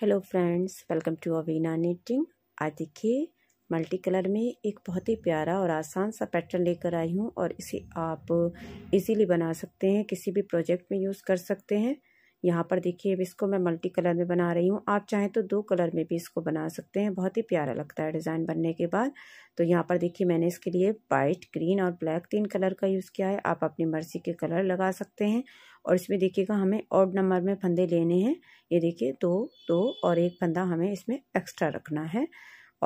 hello friends welcome to Avina knitting आज देखिए multi colour में एक बहुत ही प्यारा और आसान सा पैटर्न लेकर आई हूँ और इसे आप इजीली बना सकते हैं किसी भी प्रोजेक्ट में यूज़ कर सकते हैं यहाँ पर देखिए अब इसको मैं मल्टी कलर में बना रही हूँ आप चाहें तो दो कलर में भी इसको बना सकते हैं बहुत ही प्यारा लगता है डिज़ाइन बनने के बाद तो यहाँ पर देखिए मैंने इसके लिए वाइट ग्रीन और ब्लैक तीन कलर का यूज़ किया है आप अपनी मर्ज़ी के कलर लगा सकते हैं और इसमें देखिएगा हमें ऑड नंबर में फंदे लेने हैं ये देखिए दो दो और एक फंदा हमें इसमें एक्स्ट्रा रखना है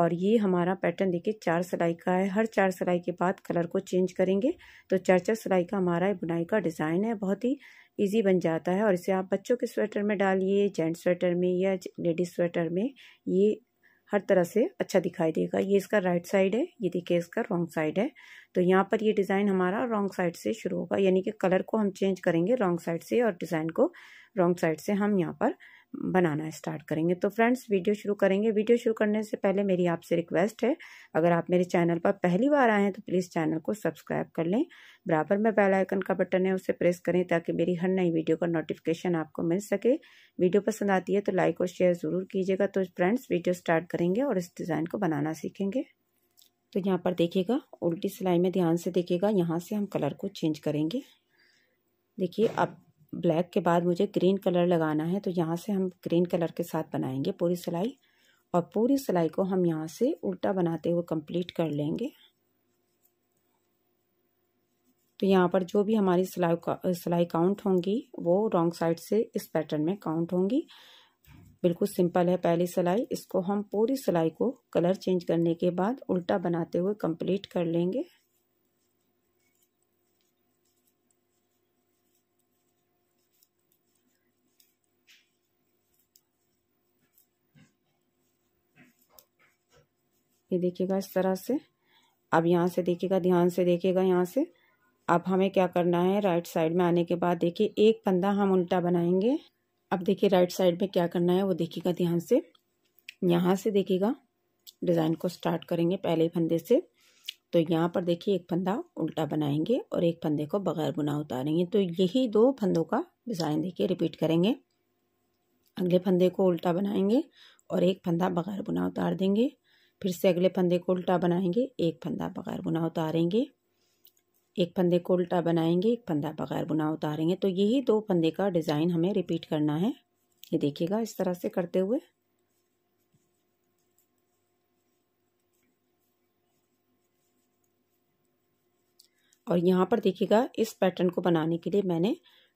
और ये हमारा पैटर्न देखिए चार सिलाई का है हर चार सिलाई के बाद कलर को चेंज करेंगे तो चार चार सिलाई का हमारा बुनाई का डिज़ाइन है बहुत ही इजी बन जाता है और इसे आप बच्चों के स्वेटर में डालिए जेंट्स स्वेटर में या लेडीज स्वेटर में ये हर तरह से अच्छा दिखाई देगा ये इसका राइट साइड है ये देखिए इसका रॉन्ग साइड है तो यहाँ पर ये डिज़ाइन हमारा रॉन्ग साइड से शुरू होगा यानी कि कलर को हम चेंज करेंगे रॉन्ग साइड से और डिज़ाइन को रॉन्ग साइड से हम यहाँ पर बनाना स्टार्ट करेंगे तो फ्रेंड्स वीडियो शुरू करेंगे वीडियो शुरू करने से पहले मेरी आपसे रिक्वेस्ट है अगर आप मेरे चैनल पर पहली बार आए हैं तो प्लीज़ चैनल को सब्सक्राइब कर लें बराबर में बेल आइकन का बटन है उसे प्रेस करें ताकि मेरी हर नई वीडियो का नोटिफिकेशन आपको मिल सके वीडियो पसंद आती है तो लाइक और शेयर ज़रूर कीजिएगा तो फ्रेंड्स वीडियो स्टार्ट करेंगे और इस डिज़ाइन को बनाना सीखेंगे तो यहाँ पर देखिएगा उल्टी सिलाई में ध्यान से देखिएगा यहाँ से हम कलर को चेंज करेंगे देखिए अब ब्लैक के बाद मुझे ग्रीन कलर लगाना है तो यहाँ से हम ग्रीन कलर के साथ बनाएंगे पूरी सिलाई और पूरी सिलाई को हम यहाँ से उल्टा बनाते हुए कंप्लीट कर लेंगे तो यहाँ पर जो भी हमारी सिलाई का सिलाई काउंट होंगी वो रॉन्ग साइड से इस पैटर्न में काउंट होंगी बिल्कुल सिंपल है पहली सिलाई इसको हम पूरी सिलाई को कलर चेंज करने के बाद उल्टा बनाते हुए कंप्लीट कर लेंगे ये देखिएगा इस तरह से अब यहाँ से देखिएगा ध्यान से देखिएगा यहाँ से अब हमें क्या करना है राइट साइड में आने के बाद देखिए एक फंदा हम उल्टा बनाएंगे अब देखिए राइट साइड में क्या करना है वो देखिएगा ध्यान से यहाँ से देखिएगा डिज़ाइन को स्टार्ट करेंगे पहले फंदे से तो यहाँ पर देखिए एक फंदा उल्टा बनाएंगे और एक फंदे को बगैर बुना उतारेंगे तो यही दो फंदों का डिज़ाइन देखिए रिपीट करेंगे अगले फंदे को उल्टा बनाएंगे और एक फंदा बगैर बुना उतार देंगे फिर से अगले फंदे को उल्टा बनाएंगे एक फंदा बगैर बुना उतारेंगे एक फंदे को उल्टा बनाएंगे एक फंदा बगैर बुना उतारेंगे तो यही दो फंदे का डिज़ाइन हमें रिपीट करना है ये देखिएगा इस तरह से करते हुए और यहाँ पर देखिएगा इस पैटर्न को बनाने के लिए मैंने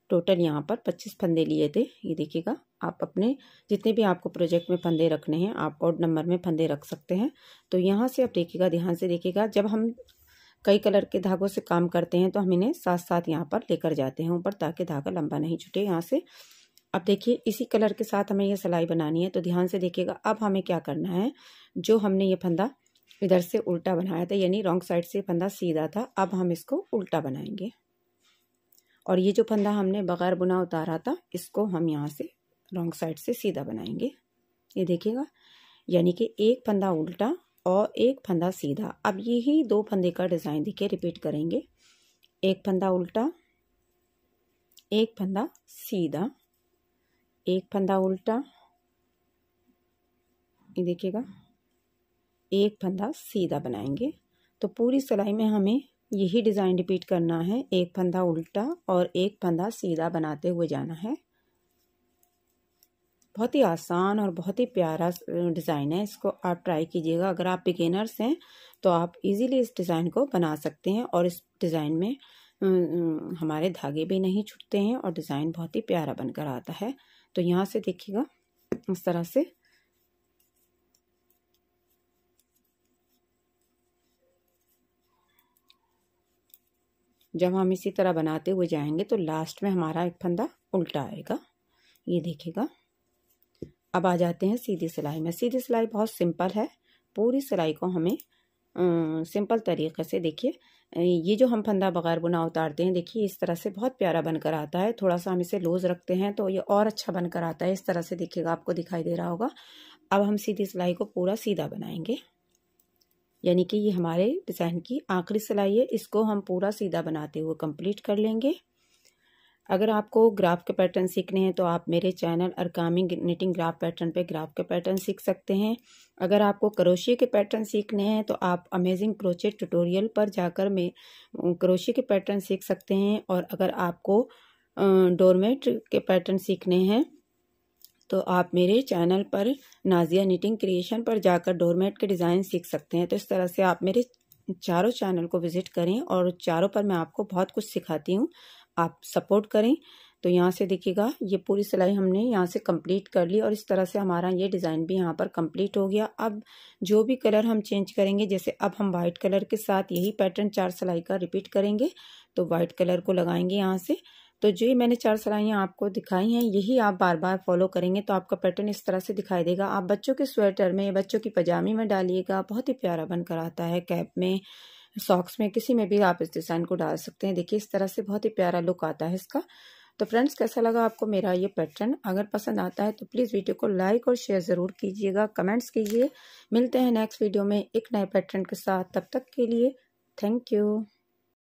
टोटल यहाँ पर पच्चीस फंदे लिए थे ये देखिएगा आप अपने जितने भी आपको प्रोजेक्ट में फंदे रखने हैं आप और नंबर में फंदे रख सकते हैं तो यहाँ से आप देखिएगा ध्यान से देखिएगा जब हम कई कलर के धागों से काम करते हैं तो हम इन्हें साथ साथ यहाँ पर लेकर जाते हैं ऊपर ताकि धागा लंबा नहीं छूटे यहाँ से अब देखिए इसी कलर के साथ हमें यह सिलाई बनानी है तो ध्यान से देखिएगा अब हमें क्या करना है जो हमने ये फंदा इधर से उल्टा बनाया था यानी रॉन्ग साइड से फंदा सीधा था अब हम इसको उल्टा बनाएंगे और ये जो फंदा हमने बगैर बुना उतारा था इसको हम यहाँ से रॉन्ग साइड से सीधा बनाएंगे ये देखिएगा यानी कि एक फंदा उल्टा और एक फंदा सीधा अब यही दो फंदे का डिज़ाइन देखिए रिपीट करेंगे एक फंदा उल्टा एक फंदा सीधा एक फंदा उल्टा ये देखिएगा एक फंदा सीधा बनाएंगे तो पूरी सिलाई में हमें यही डिज़ाइन रिपीट करना है एक फंदा उल्टा और एक फंदा सीधा बनाते हुए जाना है बहुत ही आसान और बहुत ही प्यारा डिज़ाइन है इसको आप ट्राई कीजिएगा अगर आप बिगेनर्स हैं तो आप इजीली इस डिज़ाइन को बना सकते हैं और इस डिज़ाइन में हमारे धागे भी नहीं छूटते हैं और डिज़ाइन बहुत ही प्यारा बनकर आता है तो यहाँ से देखिएगा इस तरह से जब हम इसी तरह बनाते हुए जाएंगे तो लास्ट में हमारा एक फंदा उल्टा आएगा ये देखिएगा अब आ जाते हैं सीधी सिलाई में सीधी सिलाई बहुत सिंपल है पूरी सिलाई को हमें आ, सिंपल तरीके से देखिए ये जो हम फंदा बगैर बुना उतारते हैं देखिए इस तरह से बहुत प्यारा बनकर आता है थोड़ा सा हम इसे लूज रखते हैं तो ये और अच्छा बनकर आता है इस तरह से देखिएगा आपको दिखाई दे रहा होगा अब हम सीधी सिलाई को पूरा सीधा बनाएंगे यानी कि ये हमारे डिज़ाइन की आखिरी सिलाई है इसको हम पूरा सीधा बनाते हुए कंप्लीट कर लेंगे अगर आपको ग्राफ के पैटर्न सीखने हैं तो आप मेरे चैनल अरकामी निटिंग ग्राफ पैटर्न पे ग्राफ के पैटर्न सीख सकते हैं अगर आपको क्रोशिया के पैटर्न सीखने हैं तो आप अमेजिंग क्रोचे ट्यूटोरियल पर जाकर में क्रोशिया के पैटर्न सीख सकते हैं और अगर आपको डोरमेट के पैटर्न सीखने हैं तो आप मेरे चैनल पर नाजिया निटिंग क्रिएशन पर जाकर डोरमेट के डिज़ाइन सीख सकते हैं तो इस तरह से आप मेरे चारों चैनल को विज़िट करें और चारों पर मैं आपको बहुत कुछ सिखाती हूँ आप सपोर्ट करें तो यहाँ से देखिएगा ये पूरी सिलाई हमने यहाँ से कंप्लीट कर ली और इस तरह से हमारा ये डिज़ाइन भी यहाँ पर कंप्लीट हो गया अब जो भी कलर हम चेंज करेंगे जैसे अब हम वाइट कलर के साथ यही पैटर्न चार सिलाई का रिपीट करेंगे तो वाइट कलर को लगाएंगे यहाँ से तो जो मैंने चार सलाइयाँ आपको दिखाई हैं यही आप बार बार फॉलो करेंगे तो आपका पैटर्न इस तरह से दिखाई देगा आप बच्चों के स्वेटर में बच्चों की पजामी में डालिएगा बहुत ही प्यारा बनकर आता है कैप में सॉक्स में किसी में भी आप इस डिज़ाइन को डाल सकते हैं देखिए इस तरह से बहुत ही प्यारा लुक आता है इसका तो फ्रेंड्स कैसा लगा आपको मेरा ये पैटर्न अगर पसंद आता है तो प्लीज़ वीडियो को लाइक और शेयर ज़रूर कीजिएगा कमेंट्स कीजिए मिलते हैं नेक्स्ट वीडियो में एक नए पैटर्न के साथ तब तक के लिए थैंक यू